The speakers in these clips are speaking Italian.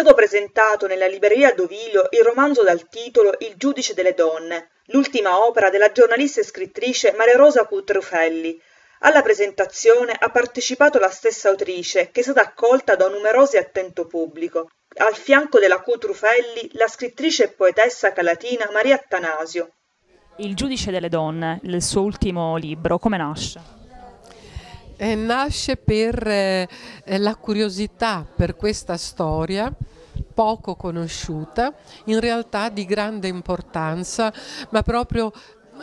stato presentato nella libreria Dovilio il romanzo dal titolo Il giudice delle donne, l'ultima opera della giornalista e scrittrice Maria Rosa Cutrufelli. Alla presentazione ha partecipato la stessa autrice, che è stata accolta da un numeroso e attento pubblico. Al fianco della Cutrufelli, la scrittrice e poetessa calatina Maria Attanasio. Il giudice delle donne, il suo ultimo libro, come nasce? Eh, nasce per eh, eh la curiosità per questa storia poco conosciuta, in realtà di grande importanza, ma proprio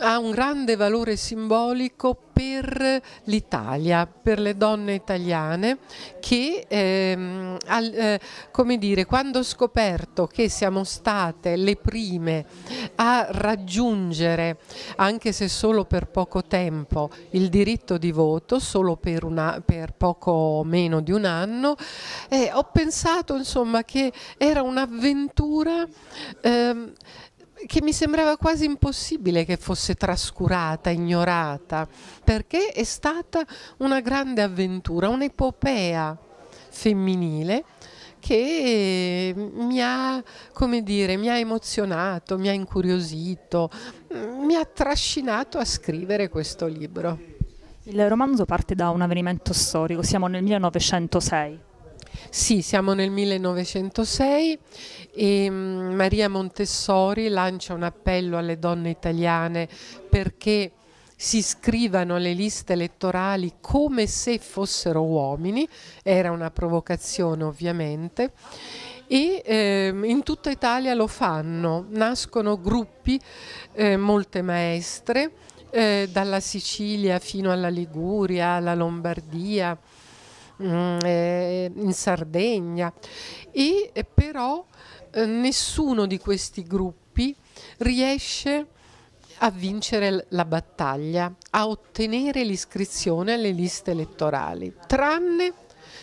ha un grande valore simbolico per l'Italia, per le donne italiane che, ehm, al, eh, come dire, quando ho scoperto che siamo state le prime a raggiungere, anche se solo per poco tempo, il diritto di voto, solo per, una, per poco meno di un anno, eh, ho pensato insomma che era un'avventura ehm, che mi sembrava quasi impossibile che fosse trascurata, ignorata, perché è stata una grande avventura, un'epopea femminile che mi ha, come dire, mi ha emozionato, mi ha incuriosito, mm, mi ha trascinato a scrivere questo libro. Il romanzo parte da un avvenimento storico, siamo nel 1906. Sì, siamo nel 1906 e mm, Maria Montessori lancia un appello alle donne italiane perché si iscrivano alle liste elettorali come se fossero uomini, era una provocazione ovviamente, e eh, in tutta Italia lo fanno, nascono gruppi, eh, molte maestre, eh, dalla Sicilia fino alla Liguria, alla Lombardia, Mm, eh, in Sardegna e eh, però eh, nessuno di questi gruppi riesce a vincere la battaglia, a ottenere l'iscrizione alle liste elettorali, tranne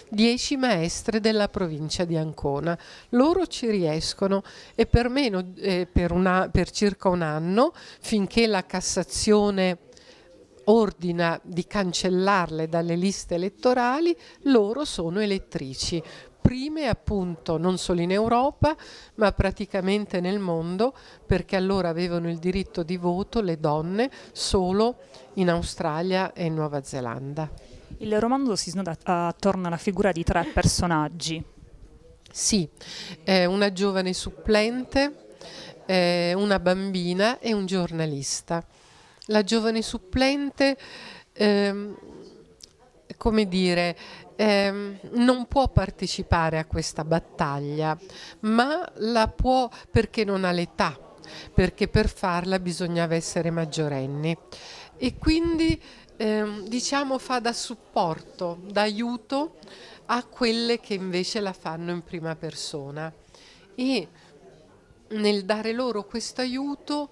dieci maestre della provincia di Ancona. Loro ci riescono e per, meno, eh, per, una, per circa un anno, finché la Cassazione ordina di cancellarle dalle liste elettorali, loro sono elettrici, prime appunto non solo in Europa ma praticamente nel mondo perché allora avevano il diritto di voto le donne solo in Australia e in Nuova Zelanda. Il romanzo si snoda attorno alla figura di tre personaggi. Sì, eh, una giovane supplente, eh, una bambina e un giornalista la giovane supplente, ehm, come dire, ehm, non può partecipare a questa battaglia, ma la può perché non ha l'età, perché per farla bisognava essere maggiorenni. E quindi ehm, diciamo fa da supporto, da aiuto a quelle che invece la fanno in prima persona. E nel dare loro questo aiuto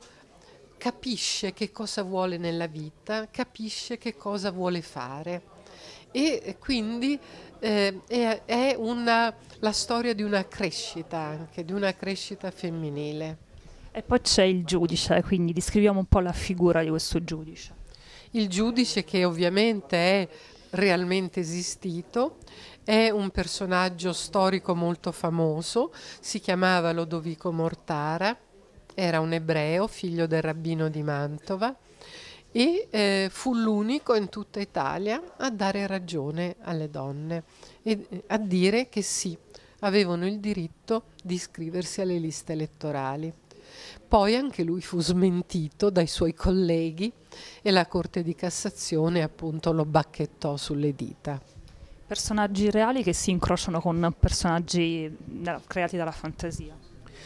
capisce che cosa vuole nella vita, capisce che cosa vuole fare e quindi eh, è, è una, la storia di una crescita anche, di una crescita femminile. E poi c'è il giudice, quindi descriviamo un po' la figura di questo giudice. Il giudice che ovviamente è realmente esistito, è un personaggio storico molto famoso, si chiamava Lodovico Mortara, era un ebreo, figlio del rabbino di Mantova e eh, fu l'unico in tutta Italia a dare ragione alle donne e eh, a dire che sì, avevano il diritto di iscriversi alle liste elettorali. Poi anche lui fu smentito dai suoi colleghi e la Corte di Cassazione appunto lo bacchettò sulle dita. Personaggi reali che si incrociano con personaggi eh, creati dalla fantasia.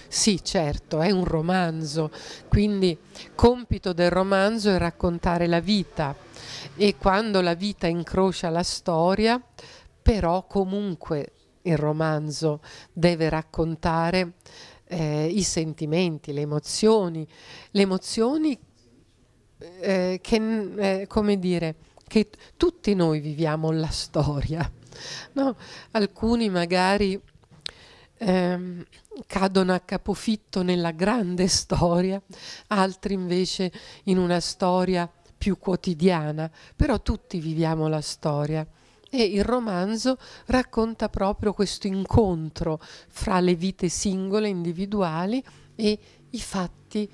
Sì, certo, è un romanzo, quindi compito del romanzo è raccontare la vita e quando la vita incrocia la storia, però comunque il romanzo deve raccontare eh, i sentimenti, le emozioni, le emozioni eh, che, eh, come dire, che tutti noi viviamo la storia. No? Alcuni magari ehm, cadono a capofitto nella grande storia, altri invece in una storia più quotidiana, però tutti viviamo la storia. E il romanzo racconta proprio questo incontro fra le vite singole, individuali e i fatti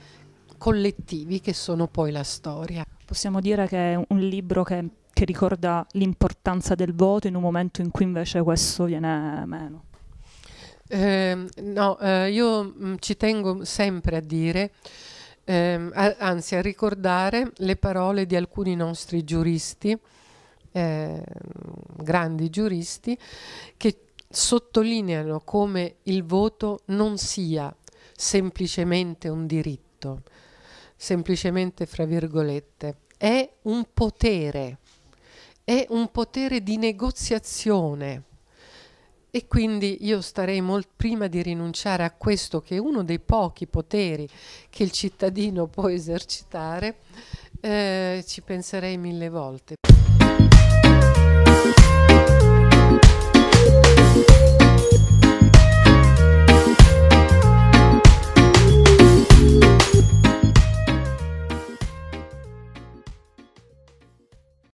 collettivi che sono poi la storia. Possiamo dire che è un libro che, che ricorda l'importanza del voto in un momento in cui invece questo viene meno. Ehm, no, eh, io mm, ci tengo sempre a dire, ehm, a, anzi a ricordare le parole di alcuni nostri giuristi, eh, grandi giuristi, che sottolineano come il voto non sia semplicemente un diritto, semplicemente fra virgolette, è un potere, è un potere di negoziazione e quindi io starei molto prima di rinunciare a questo che è uno dei pochi poteri che il cittadino può esercitare, eh, ci penserei mille volte.